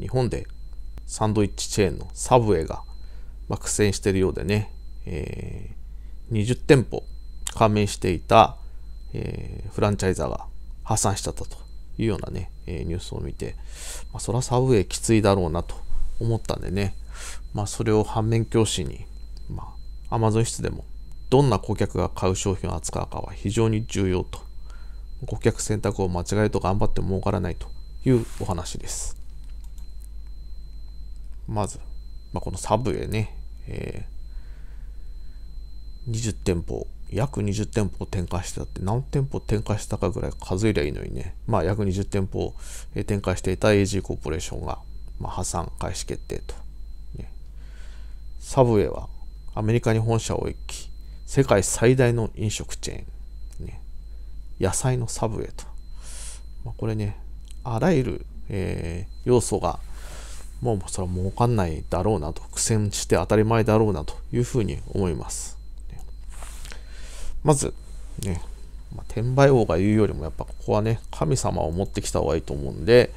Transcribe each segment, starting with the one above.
日本でサンドイッチチェーンのサブウェイが、ま苦戦しているようでね、え20店舗加盟していた、えフランチャイザーが破産しちゃったというようなね、えニュースを見て、まあ、そらサブウェイきついだろうなと思ったんでね、まあ、それを反面教師に、まあ、Amazon 室でもどんな顧客が買う商品を扱うかは非常に重要と顧客選択を間違えると頑張っても儲からないというお話です。まず、まあ、このサブウェイね、えー、20店舗、約20店舗展開してたって、何店舗展開したかぐらい数えりゃいいのにね、まあ、約20店舗展開していた AG コーポレーションが、まあ、破産開始決定と、ね。サブウェイはアメリカに本社を置き、世界最大の飲食チェーン、ね、野菜のサブウェイと。まあ、これね、あらゆる、えー、要素がもうそれは儲かんないだろうなと、苦戦して当たり前だろうなというふうに思います。まず、ね、まあ、転売王が言うよりもやっぱここはね、神様を持ってきた方がいいと思うんで、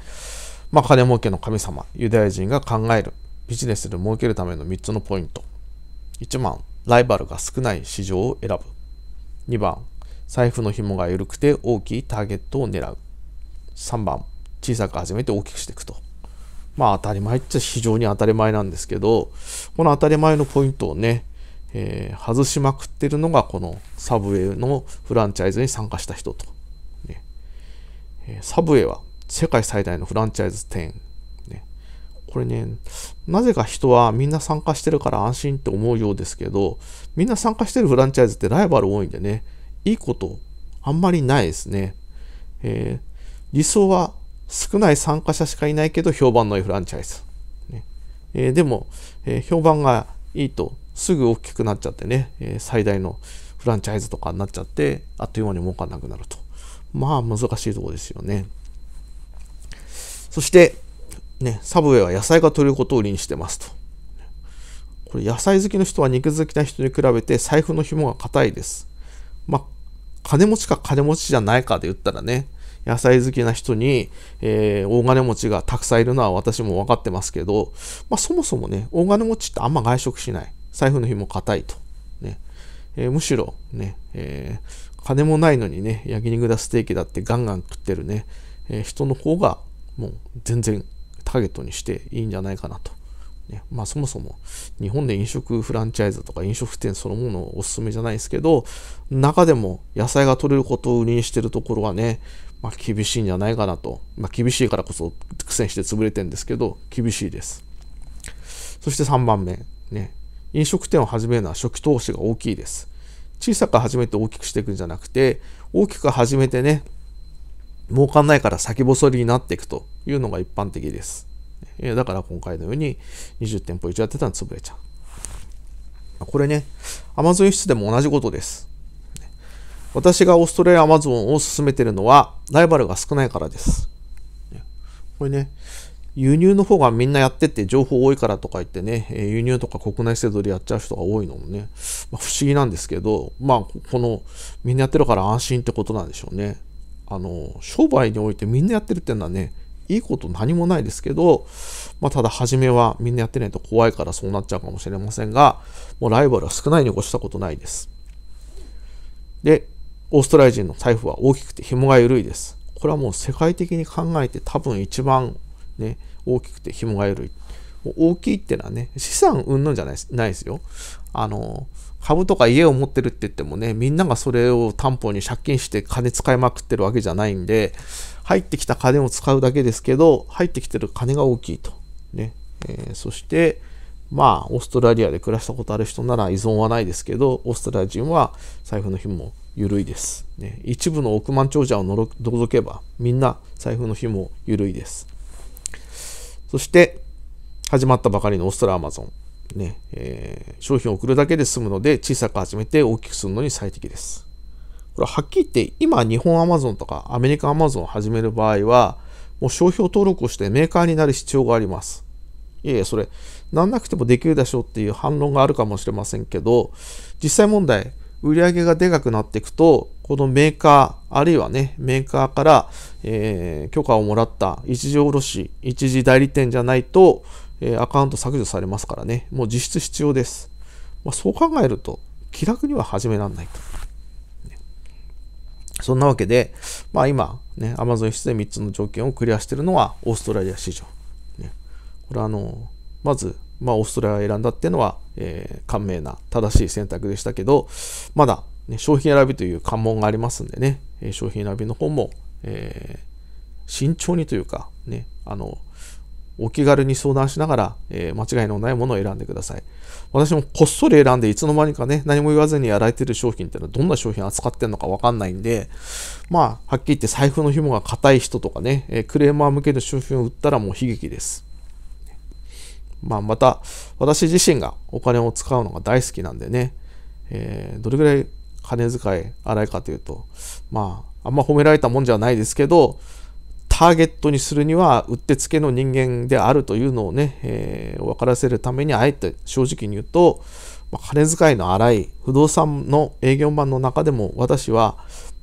まあ、金儲けの神様、ユダヤ人が考える、ビジネスで儲けるための3つのポイント。1番、ライバルが少ない市場を選ぶ。2番、財布の紐が緩くて大きいターゲットを狙う。3番、小さく始めて大きくしていくと。まあ当たり前っちゃ非常に当たり前なんですけど、この当たり前のポイントをね、えー、外しまくってるのがこのサブウェイのフランチャイズに参加した人と。ねえサブウェイは世界最大のフランチャイズ店。ね、これね、なぜか人はみんな参加してるから安心って思うようですけど、みんな参加してるフランチャイズってライバル多いんでね、いいことあんまりないですね。えー、理想は少ない参加者しかいないけど評判のいいフランチャイズ。ねえー、でも、えー、評判がいいとすぐ大きくなっちゃってね、えー、最大のフランチャイズとかになっちゃってあっという間に儲かんなくなると。まあ難しいとこですよね。そして、ね、サブウェイは野菜が取ることを売りにしてますと。これ野菜好きの人は肉好きな人に比べて財布の紐が硬いです。まあ、金持ちか金持ちじゃないかで言ったらね、野菜好きな人に、えー、大金持ちがたくさんいるのは私も分かってますけど、まあ、そもそもね、大金持ちってあんま外食しない。財布の紐硬いと。ねえー、むしろね、えー、金もないのにね、焼肉だステーキだってガンガン食ってるね、え人の方がもう全然ターゲットにしていいんじゃないかなと。ね、まあそもそも日本で飲食フランチャイズとか飲食店そのものおすすめじゃないですけど中でも野菜が取れることを売りにしてるところはねまあ、厳しいんじゃないかなと、まあ、厳しいからこそ苦戦して潰れてるんですけど厳しいですそして3番目、ね、飲食店を始めるのは初期投資が大きいです小さく始めて大きくしていくんじゃなくて大きく始めてね儲かんないから先細りになっていくというのが一般的です。だから今回のように20店舗以上やってたら潰れちゃう。これね、Amazon 輸出でも同じことです。私がオーストラリアアマゾンを進めてるのは、ライバルが少ないからです。これね、輸入の方がみんなやってて情報多いからとか言ってね、輸入とか国内制度でやっちゃう人が多いのもね、まあ、不思議なんですけど、まあ、この、みんなやってるから安心ってことなんでしょうね。あの、商売においてみんなやってるっていうのはね、いいこと何もないですけど、まあ、ただ初めはみんなやってないと怖いからそうなっちゃうかもしれませんが、もうライバルは少ないに越したことないです。で、オーストラリア人の財布は大きくて紐が緩いです。これはもう世界的に考えて多分一番ね、大きくて紐が緩い。大きいってのはね、資産云々じゃないないですよ。あの、株とか家を持ってるって言ってもね、みんながそれを担保に借金して金使いまくってるわけじゃないんで、入ってきた金を使うだけですけど、入ってきてる金が大きいと。ね。えー、そして、まあ、オーストラリアで暮らしたことある人なら依存はないですけど、オーストラリア人は財布の紐を緩いです、ね、一部の億万長者を除けばみんな財布の紐も緩いですそして始まったばかりのオーストラアマゾンねえー、商品を送るだけで済むので小さく始めて大きくするのに最適です。これはっきり言って今日本アマゾンとかアメリカアマゾンを始める場合はもう商標登録をしてメーカーになる必要があります。いえいえそれなんなくてもできるでしょうっていう反論があるかもしれませんけど実際問題売り上げがでかくなっていくと、このメーカー、あるいはね、メーカーから、えー、許可をもらった一時卸、一時代理店じゃないと、えー、アカウント削除されますからね、もう実質必要です。まあ、そう考えると、気楽には始めらんないと。そんなわけで、まあ今、ね、Amazon 室で3つの条件をクリアしているのはオーストラリア市場。ね、これはあの、まず、まあ、オーストラリアを選んだっていうのは、えー、簡明な正しい選択でしたけど、まだ、ね、商品選びという関門がありますんでね、えー、商品選びの方も、えー、慎重にというか、ね、あの、お気軽に相談しながら、えー、間違いのないものを選んでください。私もこっそり選んで、いつの間にかね、何も言わずにやられてる商品っていうのはどんな商品扱ってるのかわかんないんで、まあ、はっきり言って財布の紐が硬い人とかね、えー、クレーマー向けの商品を売ったらもう悲劇です。まあ、また、私自身がお金を使うのが大好きなんでね、えー、どれぐらい金遣い荒いかというと、まあ、あんま褒められたもんじゃないですけど、ターゲットにするにはうってつけの人間であるというのをね、えー、分からせるためにあえて正直に言うと、まあ、金遣いの荒い不動産の営業マンの中でも私は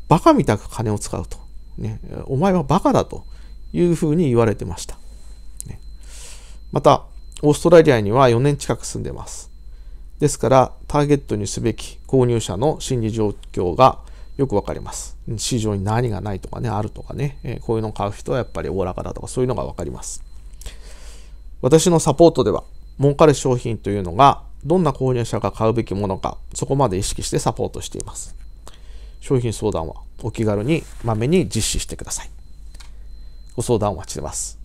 バカみたく金を使うと、ね、お前はバカだというふうに言われてました、ね、またオーストラリアには4年近く住んでます。ですから、ターゲットにすべき購入者の心理状況がよくわかります。市場に何がないとかね、あるとかね、えこういうのを買う人はやっぱりおおらかだとかそういうのがわかります。私のサポートでは、儲かる商品というのがどんな購入者が買うべきものか、そこまで意識してサポートしています。商品相談はお気軽にまめに実施してください。ご相談お待ちしてます。